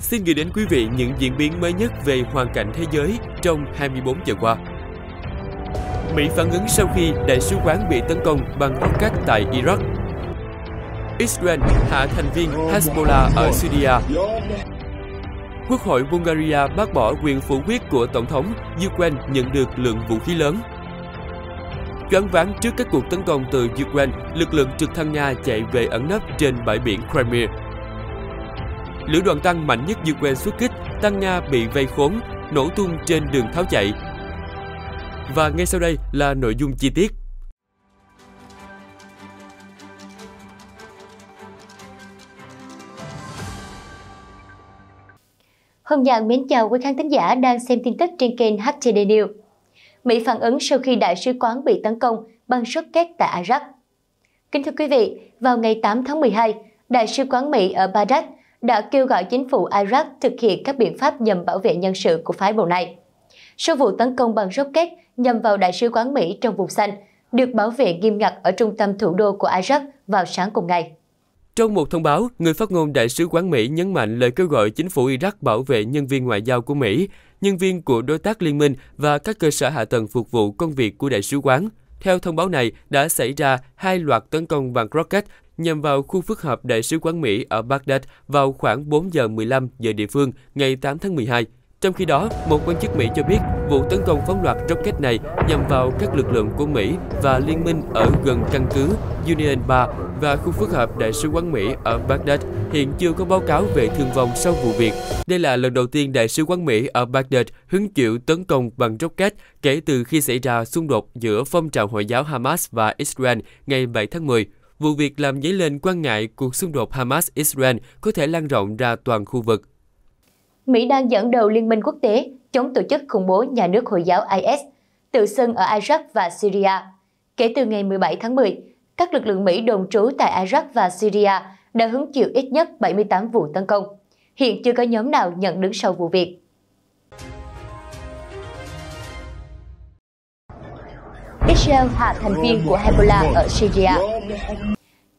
xin gửi đến quý vị những diễn biến mới nhất về hoàn cảnh thế giới trong 24 giờ qua. Mỹ phản ứng sau khi đại sứ quán bị tấn công bằng rocket tại Iraq. Israel hạ thành viên Hezbollah ở Syria. Quốc hội Bulgaria bác bỏ quyền phủ quyết của Tổng thống, Ukraine nhận được lượng vũ khí lớn. Choáng ván trước các cuộc tấn công từ Ukraine, lực lượng trực thăng Nga chạy về ẩn nấp trên bãi biển Crimea. Lữ đoàn tăng mạnh nhất Ukraine xuất kích, tăng Nga bị vây khốn, nổ tung trên đường tháo chạy. Và ngay sau đây là nội dung chi tiết. Hồng Giang mến chào quý khán thính giả đang xem tin tức trên kênh HTD News. Mỹ phản ứng sau khi đại sứ quán bị tấn công bằng rocket tại Iraq. Kính thưa quý vị, vào ngày 8 tháng 12, đại sứ quán Mỹ ở Baghdad đã kêu gọi chính phủ Iraq thực hiện các biện pháp nhằm bảo vệ nhân sự của phái bộ này. Sau vụ tấn công bằng rocket nhằm vào Đại sứ quán Mỹ trong vùng xanh, được bảo vệ nghiêm ngặt ở trung tâm thủ đô của Iraq vào sáng cùng ngày. Trong một thông báo, người phát ngôn Đại sứ quán Mỹ nhấn mạnh lời kêu gọi chính phủ Iraq bảo vệ nhân viên ngoại giao của Mỹ, nhân viên của đối tác liên minh và các cơ sở hạ tầng phục vụ công việc của Đại sứ quán. Theo thông báo này, đã xảy ra hai loạt tấn công bằng rocket nhằm vào khu phức hợp Đại sứ quán Mỹ ở Baghdad vào khoảng 4 giờ 15 giờ địa phương ngày 8 tháng 12. Trong khi đó, một quan chức Mỹ cho biết vụ tấn công phóng loạt rocket này nhằm vào các lực lượng của Mỹ và liên minh ở gần căn cứ Union 3 và khu phức hợp Đại sứ quán Mỹ ở Baghdad hiện chưa có báo cáo về thương vong sau vụ việc. Đây là lần đầu tiên Đại sứ quán Mỹ ở Baghdad hứng chịu tấn công bằng rocket kể từ khi xảy ra xung đột giữa phong trào Hồi giáo Hamas và Israel ngày 7 tháng 10. Vụ việc làm dấy lên quan ngại cuộc xung đột Hamas-Israel có thể lan rộng ra toàn khu vực. Mỹ đang dẫn đầu liên minh quốc tế chống tổ chức khủng bố nhà nước Hồi giáo IS, tự xưng ở Iraq và Syria. Kể từ ngày 17 tháng 10, các lực lượng Mỹ đồn trú tại Iraq và Syria đã hứng chịu ít nhất 78 vụ tấn công. Hiện chưa có nhóm nào nhận đứng sau vụ việc. Israel hạ thành viên của Hezbollah ở Syria.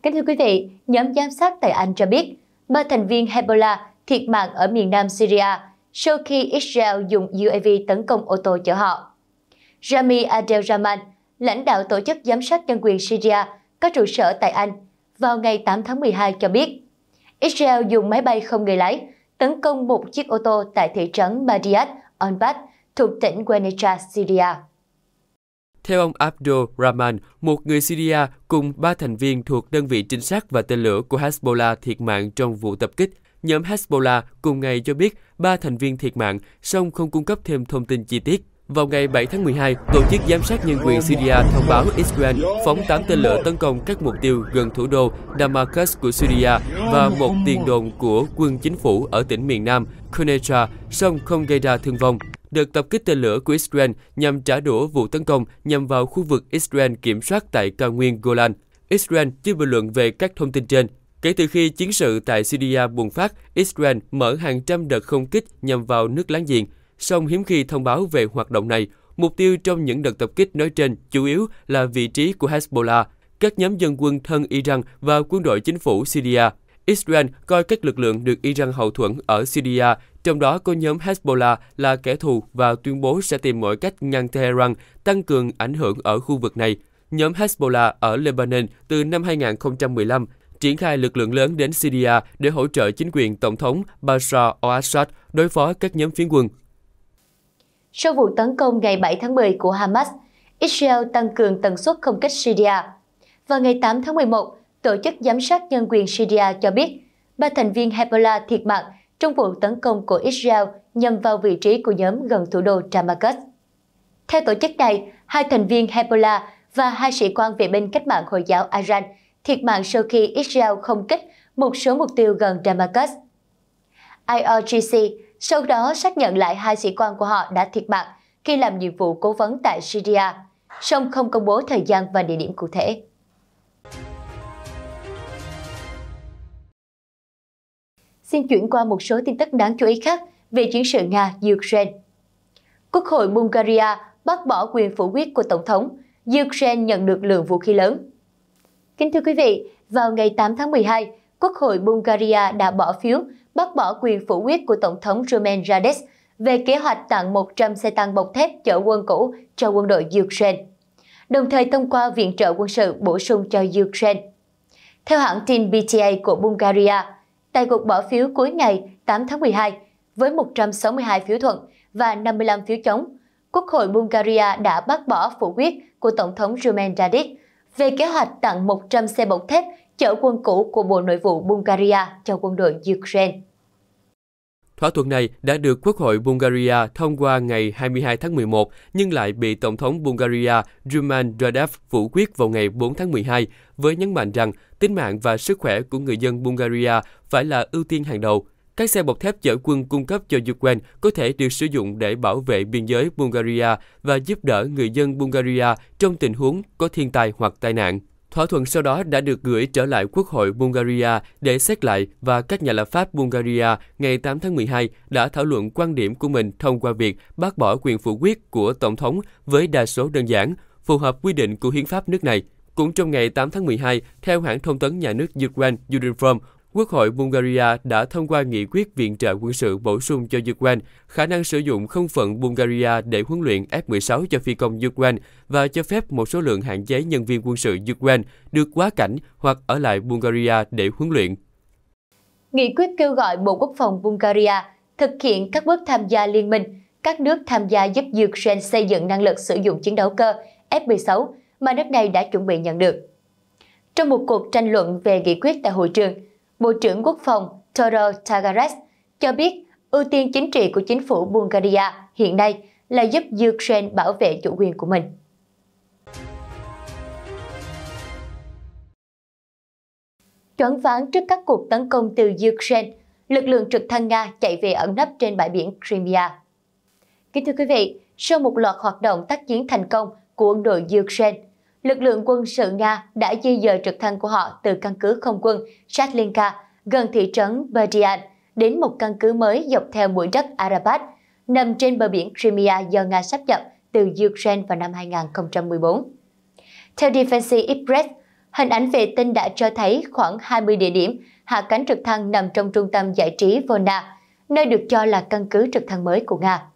Kính thưa quý vị, nhóm giám sát tại Anh cho biết, ba thành viên Hezbollah thiệt mạng ở miền nam Syria sau khi Israel dùng UAV tấn công ô tô chở họ. Rami Adel Rahman, lãnh đạo Tổ chức Giám sát Nhân quyền Syria có trụ sở tại Anh, vào ngày 8 tháng 12 cho biết, Israel dùng máy bay không người lái tấn công một chiếc ô tô tại thị trấn Madiat Onbat thuộc tỉnh Guernica, Syria. Theo ông Abdul Rahman, một người Syria cùng ba thành viên thuộc đơn vị trinh sát và tên lửa của Hezbollah thiệt mạng trong vụ tập kích. Nhóm Hezbollah cùng ngày cho biết ba thành viên thiệt mạng, song không cung cấp thêm thông tin chi tiết. Vào ngày 7 tháng 12, Tổ chức Giám sát Nhân quyền Syria thông báo Israel phóng 8 tên lửa tấn công các mục tiêu gần thủ đô Damascus của Syria và một tiền đồn của quân chính phủ ở tỉnh miền Nam Quneitra, song không gây ra thương vong. Đợt tập kích tên lửa của Israel nhằm trả đũa vụ tấn công nhằm vào khu vực Israel kiểm soát tại cao nguyên Golan. Israel chưa bình luận về các thông tin trên. Kể từ khi chiến sự tại Syria bùng phát, Israel mở hàng trăm đợt không kích nhằm vào nước láng giềng, song hiếm khi thông báo về hoạt động này. Mục tiêu trong những đợt tập kích nói trên chủ yếu là vị trí của Hezbollah, các nhóm dân quân thân Iran và quân đội chính phủ Syria. Israel coi các lực lượng được Iran hậu thuẫn ở Syria trong đó có nhóm Hezbollah là kẻ thù và tuyên bố sẽ tìm mọi cách ngăn Tehran tăng cường ảnh hưởng ở khu vực này. Nhóm Hezbollah ở Lebanon từ năm 2015 triển khai lực lượng lớn đến Syria để hỗ trợ chính quyền Tổng thống Bashar al-Assad đối phó các nhóm phiến quân. Sau vụ tấn công ngày 7 tháng 10 của Hamas, Israel tăng cường tần suất không kích Syria. Vào ngày 8 tháng 11, Tổ chức Giám sát Nhân quyền Syria cho biết, ba thành viên Hezbollah thiệt mạng trong vụ tấn công của Israel nhằm vào vị trí của nhóm gần thủ đô Damascus. Theo tổ chức này, hai thành viên Hezbollah và hai sĩ quan vệ binh cách mạng Hồi giáo Iran thiệt mạng sau khi Israel không kích một số mục tiêu gần Damascus. IRGC sau đó xác nhận lại hai sĩ quan của họ đã thiệt mạng khi làm nhiệm vụ cố vấn tại Syria, song không công bố thời gian và địa điểm cụ thể. Xin chuyển qua một số tin tức đáng chú ý khác về chiến sự Nga-Ukraine. Quốc hội Bulgaria bác bỏ quyền phủ quyết của Tổng thống, Ukraine nhận được lượng vũ khí lớn. Kính thưa quý vị, vào ngày 8 tháng 12, Quốc hội Bulgaria đã bỏ phiếu bác bỏ quyền phủ quyết của Tổng thống Roman Rades về kế hoạch tặng 100 xe tăng bọc thép chở quân cũ cho quân đội Ukraine, đồng thời thông qua viện trợ quân sự bổ sung cho Ukraine. Theo hãng tin BTA của Bulgaria, tại cuộc bỏ phiếu cuối ngày 8 tháng 12 với 162 phiếu thuận và 55 phiếu chống. Quốc hội Bulgaria đã bác bỏ phủ quyết của Tổng thống Rumen Radic về kế hoạch tặng 100 xe bọc thép chở quân cũ của Bộ Nội vụ Bulgaria cho quân đội Ukraine. Thỏa thuận này đã được Quốc hội Bulgaria thông qua ngày 22 tháng 11 nhưng lại bị Tổng thống Bulgaria Ruman Radev phủ quyết vào ngày 4 tháng 12 với nhấn mạnh rằng tính mạng và sức khỏe của người dân Bulgaria phải là ưu tiên hàng đầu. Các xe bọc thép chở quân cung cấp cho Ukraine có thể được sử dụng để bảo vệ biên giới Bulgaria và giúp đỡ người dân Bulgaria trong tình huống có thiên tai hoặc tai nạn. Thỏa thuận sau đó đã được gửi trở lại Quốc hội Bulgaria để xét lại và các nhà lập pháp Bulgaria ngày 8 tháng 12 đã thảo luận quan điểm của mình thông qua việc bác bỏ quyền phủ quyết của Tổng thống với đa số đơn giản, phù hợp quy định của hiến pháp nước này. Cũng trong ngày 8 tháng 12, theo hãng thông tấn nhà nước Ukraine Uniform, Quốc hội Bulgaria đã thông qua nghị quyết viện trợ quân sự bổ sung cho Ukraine khả năng sử dụng không phận Bulgaria để huấn luyện F-16 cho phi công Ukraine và cho phép một số lượng hạn chế nhân viên quân sự Ukraine được quá cảnh hoặc ở lại Bulgaria để huấn luyện. Nghị quyết kêu gọi Bộ Quốc phòng Bulgaria thực hiện các bước tham gia liên minh, các nước tham gia giúp Ukraine xây dựng năng lực sử dụng chiến đấu cơ F-16 mà nước này đã chuẩn bị nhận được. Trong một cuộc tranh luận về nghị quyết tại hội trường, Bộ trưởng Quốc phòng Todor Tagares cho biết ưu tiên chính trị của chính phủ Bulgaria hiện nay là giúp Ukraine bảo vệ chủ quyền của mình. Choáng ván trước các cuộc tấn công từ Ukraine, lực lượng trực thăng Nga chạy về ẩn nấp trên bãi biển Crimea. Kính thưa quý vị, sau một loạt hoạt động tác chiến thành công của quân đội Ukraine, lực lượng quân sự Nga đã di dời trực thăng của họ từ căn cứ không quân Shatlinka gần thị trấn Berdian đến một căn cứ mới dọc theo mũi đất Arabat, nằm trên bờ biển Crimea do Nga sắp nhập từ Ukraine vào năm 2014. Theo Defense Express, hình ảnh vệ tinh đã cho thấy khoảng 20 địa điểm hạ cánh trực thăng nằm trong trung tâm giải trí Volna, nơi được cho là căn cứ trực thăng mới của Nga.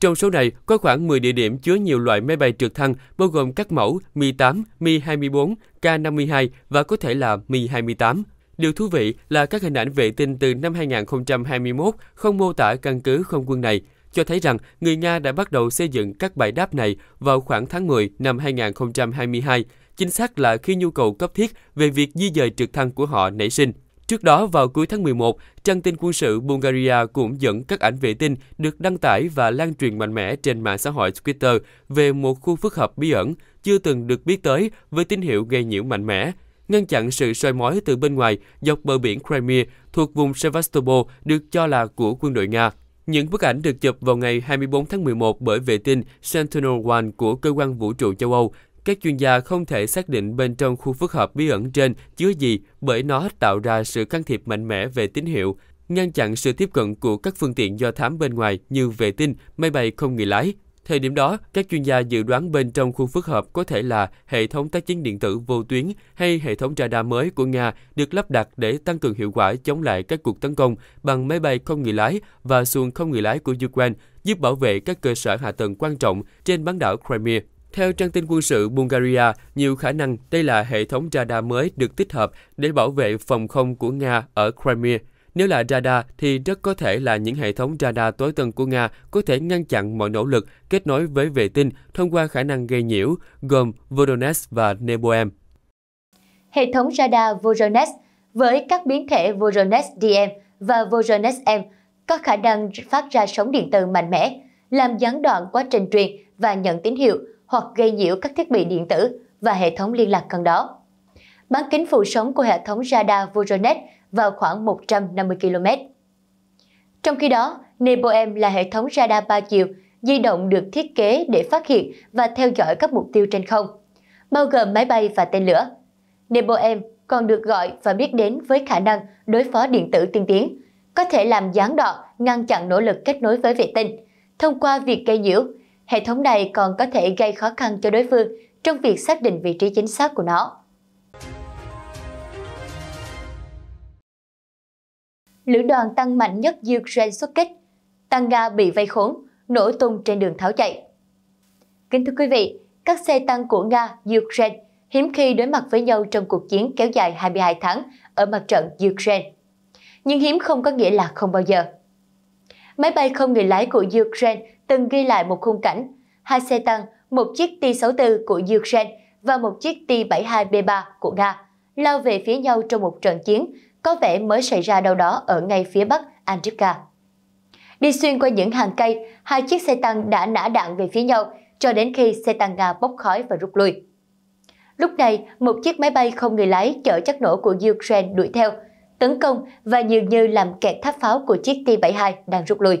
Trong số này có khoảng 10 địa điểm chứa nhiều loại máy bay trực thăng, bao gồm các mẫu Mi-8, Mi-24, K-52 và có thể là Mi-28. Điều thú vị là các hình ảnh vệ tinh từ năm 2021 không mô tả căn cứ không quân này, cho thấy rằng người Nga đã bắt đầu xây dựng các bãi đáp này vào khoảng tháng 10 năm 2022, chính xác là khi nhu cầu cấp thiết về việc di dời trực thăng của họ nảy sinh. Trước đó, vào cuối tháng 11, trang tin quân sự Bulgaria cũng dẫn các ảnh vệ tinh được đăng tải và lan truyền mạnh mẽ trên mạng xã hội Twitter về một khu phức hợp bí ẩn chưa từng được biết tới với tín hiệu gây nhiễu mạnh mẽ, ngăn chặn sự soi mói từ bên ngoài dọc bờ biển Crimea thuộc vùng Sevastopol được cho là của quân đội Nga. Những bức ảnh được chụp vào ngày 24 tháng 11 bởi vệ tinh Sentinel-1 của cơ quan vũ trụ châu Âu các chuyên gia không thể xác định bên trong khu phức hợp bí ẩn trên chứa gì bởi nó tạo ra sự can thiệp mạnh mẽ về tín hiệu, ngăn chặn sự tiếp cận của các phương tiện do thám bên ngoài như vệ tinh, máy bay không người lái. Thời điểm đó, các chuyên gia dự đoán bên trong khu phức hợp có thể là hệ thống tác chiến điện tử vô tuyến hay hệ thống radar mới của Nga được lắp đặt để tăng cường hiệu quả chống lại các cuộc tấn công bằng máy bay không người lái và xuồng không người lái của Ukraine, giúp bảo vệ các cơ sở hạ tầng quan trọng trên bán đảo Crimea. Theo trang tin quân sự Bulgaria, nhiều khả năng đây là hệ thống radar mới được tích hợp để bảo vệ phòng không của Nga ở Crimea. Nếu là radar thì rất có thể là những hệ thống radar tối tân của Nga có thể ngăn chặn mọi nỗ lực kết nối với vệ tinh thông qua khả năng gây nhiễu, gồm Voronezh và Neboem. Hệ thống radar Voronezh với các biến thể Voronezh DM và Voronezh M có khả năng phát ra sóng điện từ mạnh mẽ, làm gián đoạn quá trình truyền và nhận tín hiệu, hoặc gây nhiễu các thiết bị điện tử và hệ thống liên lạc gần đó. Bán kính phụ sống của hệ thống radar Voronet vào khoảng 150 km. Trong khi đó, NEBOEM là hệ thống radar ba chiều di động được thiết kế để phát hiện và theo dõi các mục tiêu trên không, bao gồm máy bay và tên lửa. NEBOEM còn được gọi và biết đến với khả năng đối phó điện tử tiên tiến, có thể làm gián đoạn, ngăn chặn nỗ lực kết nối với vệ tinh, thông qua việc gây nhiễu hệ thống này còn có thể gây khó khăn cho đối phương trong việc xác định vị trí chính xác của nó. Lữ đoàn tăng mạnh nhất Ukraine xuất kích, tăng ga bị vây khốn, nổ tung trên đường tháo chạy. Kính thưa quý vị, các xe tăng của Nga, Ukraine hiếm khi đối mặt với nhau trong cuộc chiến kéo dài 22 tháng ở mặt trận Ukraine. Nhưng hiếm không có nghĩa là không bao giờ máy bay không người lái của Ukraine từng ghi lại một khung cảnh. Hai xe tăng, một chiếc T-64 của Ukraine và một chiếc T-72B3 của Nga lao về phía nhau trong một trận chiến có vẻ mới xảy ra đâu đó ở ngay phía bắc Andrivka. Đi xuyên qua những hàng cây, hai chiếc xe tăng đã nã đạn về phía nhau cho đến khi xe tăng Nga bốc khói và rút lui. Lúc này, một chiếc máy bay không người lái chở chất nổ của Ukraine đuổi theo – tấn công và dường như làm kẹt tháp pháo của chiếc T-72 đang rút lui.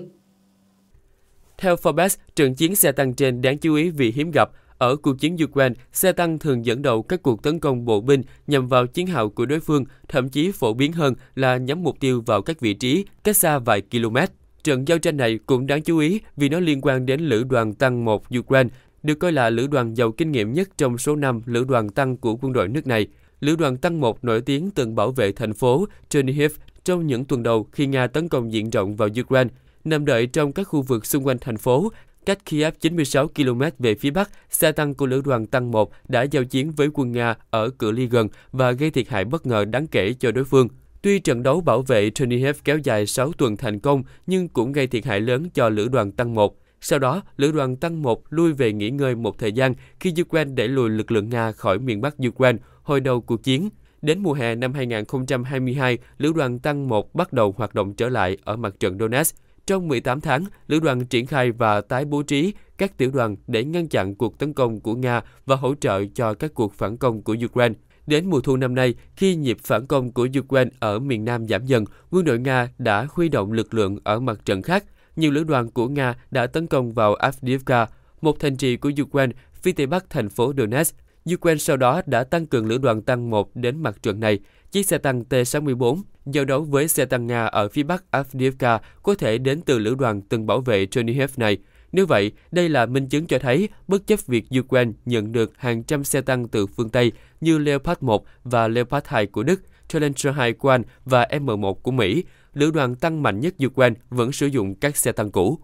Theo Forbes, trận chiến xe tăng trên đáng chú ý vì hiếm gặp. Ở cuộc chiến Ukraine, xe tăng thường dẫn đầu các cuộc tấn công bộ binh nhằm vào chiến hào của đối phương, thậm chí phổ biến hơn là nhắm mục tiêu vào các vị trí cách xa vài km. Trận giao tranh này cũng đáng chú ý vì nó liên quan đến lữ đoàn tăng 1 Ukraine, được coi là lữ đoàn giàu kinh nghiệm nhất trong số 5 lữ đoàn tăng của quân đội nước này. Lữ đoàn tăng một nổi tiếng từng bảo vệ thành phố Chernihiv trong những tuần đầu khi Nga tấn công diện rộng vào Ukraine, nằm đợi trong các khu vực xung quanh thành phố, cách Kiev 96 km về phía bắc, xe tăng của lữ đoàn tăng 1 đã giao chiến với quân Nga ở cự ly gần và gây thiệt hại bất ngờ đáng kể cho đối phương. Tuy trận đấu bảo vệ Chernihiv kéo dài 6 tuần thành công nhưng cũng gây thiệt hại lớn cho lữ đoàn tăng 1. Sau đó, lữ đoàn tăng 1 lui về nghỉ ngơi một thời gian khi Ukraine đẩy lùi lực lượng Nga khỏi miền Bắc Ukraine hồi đầu cuộc chiến. Đến mùa hè năm 2022, Lữ đoàn Tăng 1 bắt đầu hoạt động trở lại ở mặt trận Donetsk. Trong 18 tháng, lữ đoàn triển khai và tái bố trí các tiểu đoàn để ngăn chặn cuộc tấn công của Nga và hỗ trợ cho các cuộc phản công của Ukraine. Đến mùa thu năm nay, khi nhịp phản công của Ukraine ở miền Nam giảm dần, quân đội Nga đã huy động lực lượng ở mặt trận khác. Nhiều lữ đoàn của Nga đã tấn công vào Avdiivka, một thành trì của Ukraine phía tây bắc thành phố Donetsk. Ukraine sau đó đã tăng cường lữ đoàn tăng 1 đến mặt trận này. Chiếc xe tăng T-64 giao đấu với xe tăng Nga ở phía bắc Avdiivka có thể đến từ lữ đoàn từng bảo vệ Chernihiv này. Nếu vậy, đây là minh chứng cho thấy bất chấp việc Ukraine nhận được hàng trăm xe tăng từ phương Tây như Leopard 1 và Leopard 2 của Đức, Challenger 2 của Anh và M1 của Mỹ, lữ đoàn tăng mạnh nhất Ukraine vẫn sử dụng các xe tăng cũ.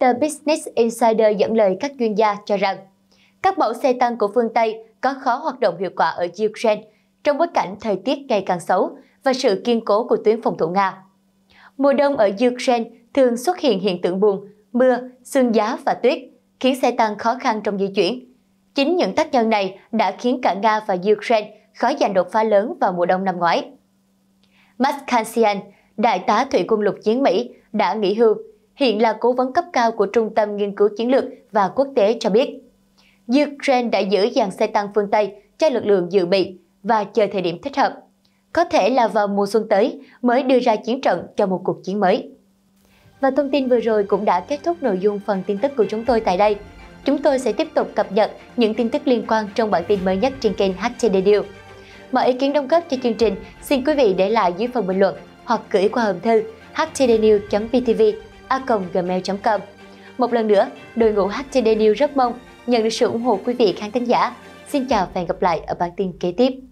The Business Insider dẫn lời các chuyên gia cho rằng các mẫu xe tăng của phương Tây có khó hoạt động hiệu quả ở Ukraine trong bối cảnh thời tiết ngày càng xấu và sự kiên cố của tuyến phòng thủ Nga. Mùa đông ở Ukraine thường xuất hiện hiện tượng buồn, mưa, sương giá và tuyết, khiến xe tăng khó khăn trong di chuyển. Chính những tác nhân này đã khiến cả Nga và Ukraine khó giành đột phá lớn vào mùa đông năm ngoái. Max Kansian, đại tá thủy quân lục chiến Mỹ, đã nghỉ hưu, hiện là cố vấn cấp cao của Trung tâm Nghiên cứu Chiến lược và Quốc tế cho biết. Ukraine đã giữ dàn xe tăng phương Tây cho lực lượng dự bị và chờ thời điểm thích hợp. Có thể là vào mùa xuân tới mới đưa ra chiến trận cho một cuộc chiến mới. Và thông tin vừa rồi cũng đã kết thúc nội dung phần tin tức của chúng tôi tại đây. Chúng tôi sẽ tiếp tục cập nhật những tin tức liên quan trong bản tin mới nhất trên kênh HTD News. Mọi ý kiến đóng góp cho chương trình xin quý vị để lại dưới phần bình luận hoặc gửi qua hộp thư htdnews.vtv gmail.com. Một lần nữa, đội ngũ HTD News rất mong nhận được sự ủng hộ quý vị khán thính giả. Xin chào và hẹn gặp lại ở bản tin kế tiếp.